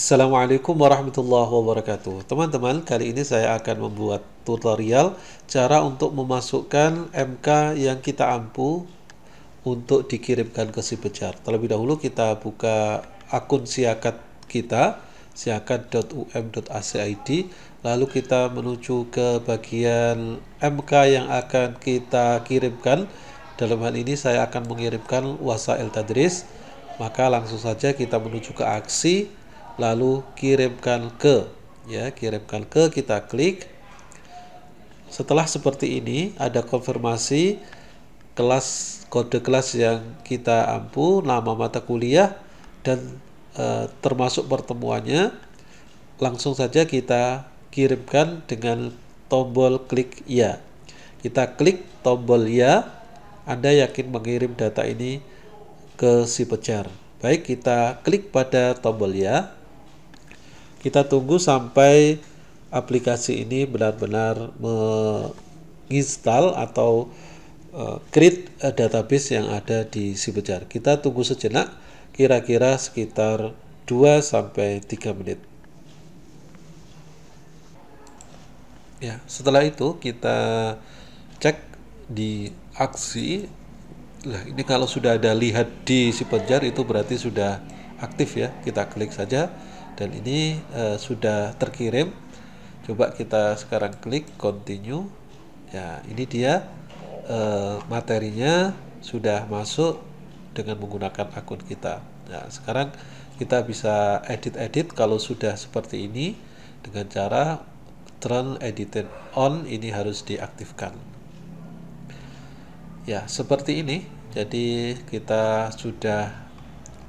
Assalamualaikum warahmatullahi wabarakatuh Teman-teman, kali ini saya akan membuat tutorial Cara untuk memasukkan MK yang kita ampu Untuk dikirimkan ke si pejar Terlebih dahulu kita buka akun siakat kita siakat.um.acid Lalu kita menuju ke bagian MK yang akan kita kirimkan Dalam hal ini saya akan mengirimkan wasail tadris Maka langsung saja kita menuju ke aksi lalu kirimkan ke ya kirimkan ke kita klik setelah seperti ini ada konfirmasi kelas kode kelas yang kita ampu nama mata kuliah dan e, termasuk pertemuannya langsung saja kita kirimkan dengan tombol klik ya kita klik tombol ya Anda yakin mengirim data ini ke si pecar baik kita klik pada tombol ya kita tunggu sampai aplikasi ini benar-benar menginstal atau uh, create database yang ada di Sibejar. Kita tunggu sejenak, kira-kira sekitar 2 sampai 3 menit. Ya, setelah itu kita cek di aksi Nah, ini kalau sudah ada lihat di si itu berarti sudah aktif ya. Kita klik saja model ini e, sudah terkirim coba kita sekarang klik continue ya ini dia e, materinya sudah masuk dengan menggunakan akun kita nah sekarang kita bisa edit-edit kalau sudah seperti ini dengan cara turn edited on ini harus diaktifkan ya seperti ini jadi kita sudah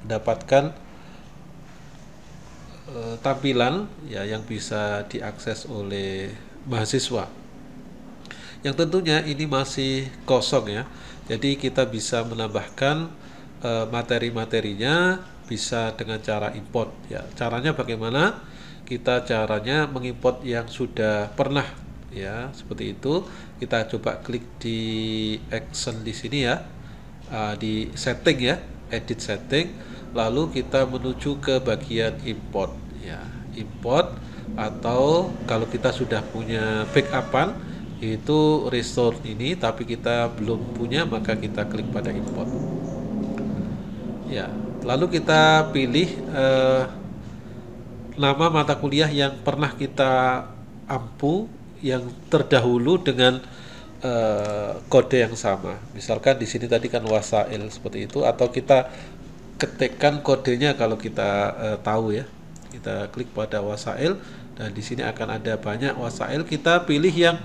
dapatkan. Eh, tampilan ya yang bisa diakses oleh mahasiswa. Yang tentunya ini masih kosong ya. Jadi kita bisa menambahkan eh, materi-materinya bisa dengan cara import ya. Caranya bagaimana? Kita caranya mengimport yang sudah pernah ya, seperti itu. Kita coba klik di action di sini ya. uh, di setting ya, edit setting lalu kita menuju ke bagian import ya import atau kalau kita sudah punya backupan itu restore ini tapi kita belum punya maka kita klik pada import ya lalu kita pilih eh, nama mata kuliah yang pernah kita ampu yang terdahulu dengan eh, kode yang sama misalkan di sini tadi kan wasail seperti itu atau kita ketikkan kodenya kalau kita eh, tahu ya kita klik pada wasail dan di sini akan ada banyak wasail kita pilih yang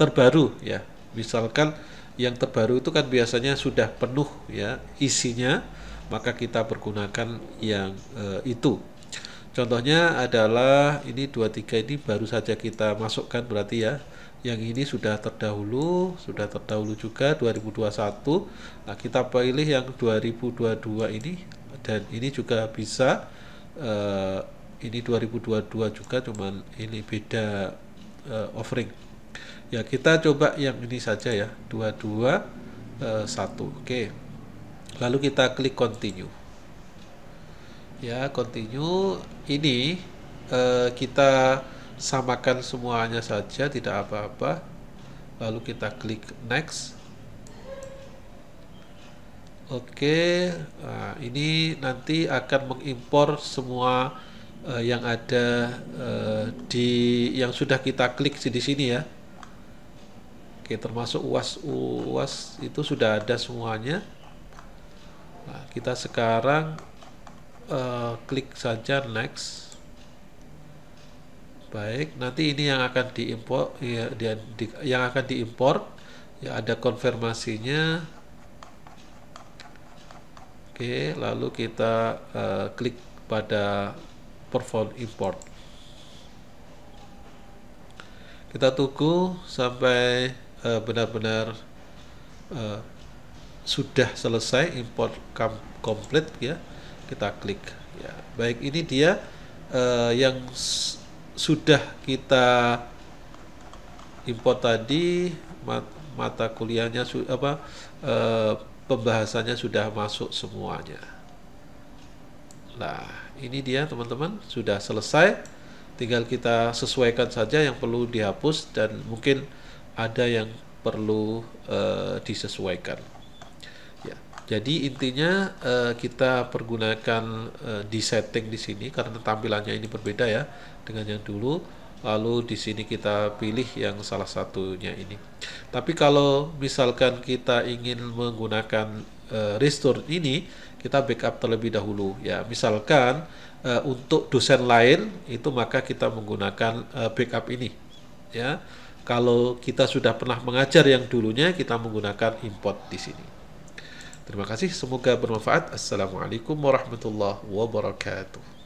terbaru ya misalkan yang terbaru itu kan biasanya sudah penuh ya isinya maka kita pergunakan yang e, itu contohnya adalah ini 23 ini baru saja kita masukkan berarti ya yang ini sudah terdahulu sudah terdahulu juga 2021 nah kita pilih yang 2022 ini dan ini juga bisa uh, ini 2022 juga cuman ini beda uh, offering ya kita coba yang ini saja ya 22 uh, 1 oke okay. lalu kita klik continue ya continue ini uh, kita samakan semuanya saja tidak apa-apa lalu kita klik next Oke, nah, ini nanti akan mengimpor semua uh, yang ada uh, di yang sudah kita klik di sini ya. Oke, termasuk uas uas itu sudah ada semuanya. Nah, kita sekarang uh, klik saja next. Baik, nanti ini yang akan diimpor ya, di, di, yang akan diimpor ya ada konfirmasinya Oke, lalu kita uh, klik pada perform import. Kita tunggu sampai eh, benar-benar uh, uh, sudah selesai import complete ya. Kita klik ya. Baik, ini dia uh, yang sudah kita import tadi mat mata kuliahnya apa uh, pembahasannya sudah masuk semuanya. Nah, ini dia teman-teman, sudah selesai. Tinggal kita sesuaikan saja yang perlu dihapus dan mungkin ada yang perlu uh, disesuaikan. Ya, jadi intinya uh, kita pergunakan uh, eh, di setting di sini karena tampilannya ini berbeda ya dengan yang dulu lalu di sini kita pilih yang salah satunya ini. Tapi kalau misalkan kita ingin menggunakan uh, restore ini, kita backup terlebih dahulu ya. Misalkan uh, untuk dosen lain itu maka kita menggunakan uh, backup ini ya. Kalau kita sudah pernah mengajar yang dulunya kita menggunakan import di sini. Terima kasih, semoga bermanfaat. Assalamualaikum warahmatullahi wabarakatuh.